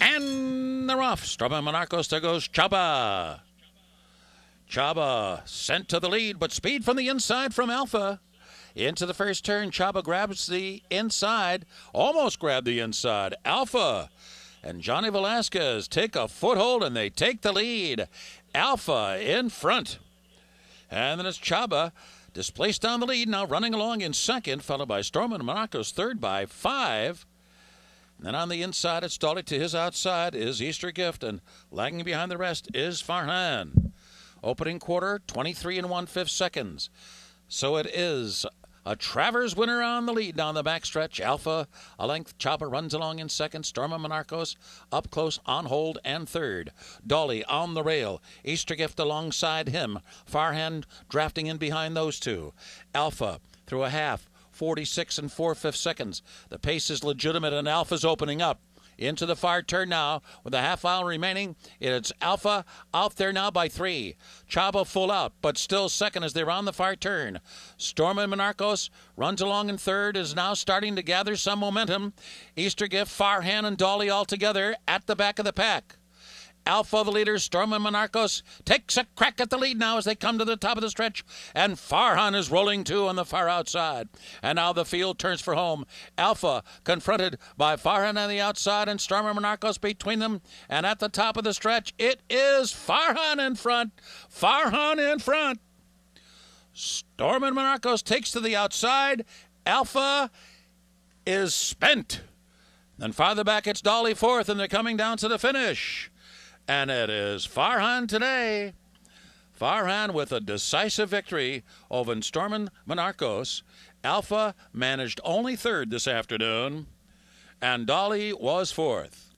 And they're off. Stroma Monacos, there goes Chaba. Chaba sent to the lead, but speed from the inside from Alpha. Into the first turn, Chaba grabs the inside, almost grabbed the inside. Alpha and Johnny Velasquez take a foothold and they take the lead. Alpha in front. And then it's Chaba displaced down the lead, now running along in second, followed by Storm and Monaco's third by five. And on the inside, it's Dolly. To his outside is Easter Gift, and lagging behind the rest is Farhan. Opening quarter, 23 and one fifth seconds. So it is a Travers winner on the lead down the backstretch. Alpha, a length. Chopper runs along in second. Storma Monarchos up close, on hold, and third. Dolly on the rail. Easter Gift alongside him. Farhan drafting in behind those two. Alpha through a half. 46 and 4 fifth seconds. The pace is legitimate and Alpha's opening up. Into the far turn now with a half mile remaining. It's Alpha out there now by three. Chaba full out, but still second as they're on the far turn. Storm and Monarcos runs along in third, is now starting to gather some momentum. Easter Gift, Farhan, and Dolly all together at the back of the pack. Alpha, the leaders, Storm and Monarchos, takes a crack at the lead now as they come to the top of the stretch. And Farhan is rolling too on the far outside. And now the field turns for home. Alpha confronted by Farhan on the outside and Storm and Monarchos between them. And at the top of the stretch, it is Farhan in front. Farhan in front. Storm and Monarchos takes to the outside. Alpha is spent. Then farther back, it's Dolly fourth, and they're coming down to the finish and it is Farhan today. Farhan with a decisive victory over Stormin Monarchos. Alpha managed only third this afternoon, and Dolly was fourth.